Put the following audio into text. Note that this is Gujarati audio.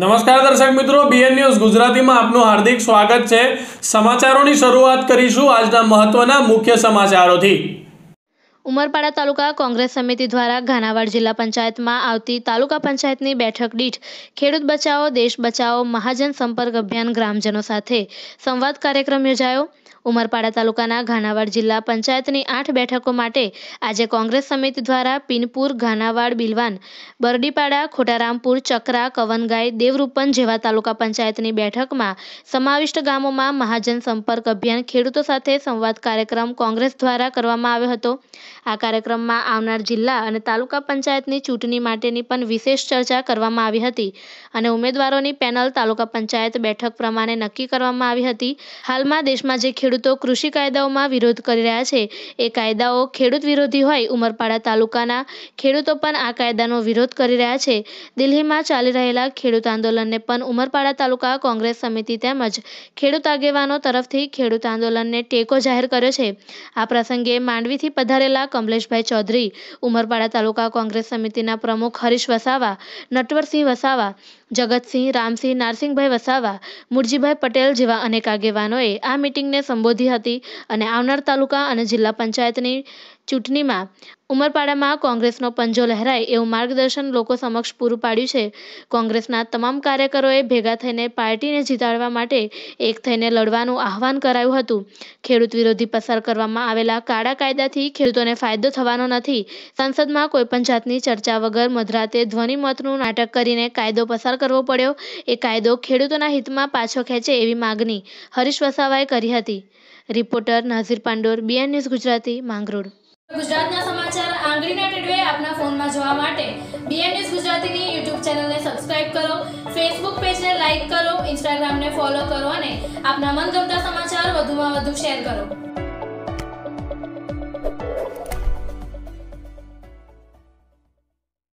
નમસ્કાર દર્શક મિત્રો બીએન ન્યૂઝ ગુજરાતીમાં આપનું હાર્દિક સ્વાગત છે સમાચારોની શરૂઆત કરીશું આજના મહત્વના મુખ્ય સમાચારોથી ઉમરપાડા તાલુકા કોંગ્રેસ સમિતિ દ્વારા ઘાનાવાડ જિલ્લા પંચાયતમાં આવતી તાલુકા પંચાયતની બેઠક દીઠ ખેડૂત બચાવો દેશ બચાવો મહાજન સંપર્ક અભિયાન ગ્રામજનો સાથે સંવાદ કાર્યક્રમ યોજાયો ઉમરપાડા તાલુકાના ઘાનાવાડ જિલ્લા પંચાયતની આઠ બેઠકો માટે આજે કોંગ્રેસ સમિતિ દ્વારા પિનપુર ઘાનાવાડ બિલવાન બરડીપાડા ખોટારામપુર ચક્રા કવનગાય દેવરૂપન જેવા તાલુકા પંચાયતની બેઠકમાં સમાવિષ્ટ ગામોમાં મહાજન સંપર્ક અભિયાન ખેડૂતો સાથે સંવાદ કાર્યક્રમ કોંગ્રેસ દ્વારા કરવામાં આવ્યો હતો આ કાર્યક્રમમાં આવનાર જિલ્લા અને તાલુકા પંચાયતની ચૂંટણી માટેની પણ વિશેષ ચર્ચા કરવામાં આવી હતી અને ઉમેદવારોની પેનલ તાલુકા પંચાયત બેઠક પ્રમાણે નક્કી કરવામાં આવી હતી હાલમાં દેશમાં જે ખેડૂતો કૃષિ કાયદાઓમાં વિરોધ કરી રહ્યા છે એ કાયદાઓ ખેડૂત વિરોધી હોય ઉમરપાડા તાલુકાના ખેડૂતો પણ આ કાયદાનો વિરોધ કરી રહ્યા છે દિલ્હીમાં ચાલી રહેલા ખેડૂત આંદોલનને પણ ઉમરપાડા તાલુકા કોંગ્રેસ સમિતિ તેમજ ખેડૂત આગેવાનો તરફથી ખેડૂત આંદોલનને ટેકો જાહેર કર્યો છે આ પ્રસંગે માંડવીથી પધારેલા કમલેશભાઈ ચૌધરી ઉમરપાડા તાલુકા કોંગ્રેસ સમિતિના પ્રમુખ હરીશ વસાવા નટવરસિંહ વસાવા જગતસિંહ રામસિંહ નારસિંહભાઈ વસાવા મુરજીભાઈ પટેલ જેવા અનેક આગેવાનોએ આ મિટિંગને સંબોધી હતી અને આવનાર તાલુકા અને જિલ્લા પંચાયતની ચૂંટણીમાં ઉમરપાડામાં કોંગ્રેસનો પંજો લહેરાય એવું માર્ગદર્શન લોકો સમક્ષ પૂરું પાડ્યું છે કોંગ્રેસના તમામ કાર્યકરોએ ભેગા થઈને પાર્ટીને જીતાડવા માટે એક થઈને લડવાનું આહવાન કરાયું હતું ખેડૂત વિરોધી પસાર કરવામાં આવેલા કાળા કાયદાથી ખેડૂતોને ફાયદો થવાનો નથી સંસદમાં કોઈપણ જાતની ચર્ચા વગર મધરાતે ધ્વનિમતનું નાટક કરીને કાયદો પસાર કરવો પડ્યો એ કાયદો ખેડૂતોના હિતમાં પાછો ખેંચે એવી માગણી હરીશ વસાવાએ કરી હતી reporter Nazir Pandor BN news Gujarati Mangrol ગુજરાતના સમાચાર આંગળીના ટેડવે આપના ફોનમાં જોવા માટે બીએન ન્યૂઝ ગુજરાતીની યુટ્યુબ ચેનલને સબસ્ક્રાઇબ કરો ફેસબુક પેજને લાઇક કરો ઇન્સ્ટાગ્રામને ફોલો કરો અને આપના મનગમતા સમાચાર વધુમાં વધુ શેર કરો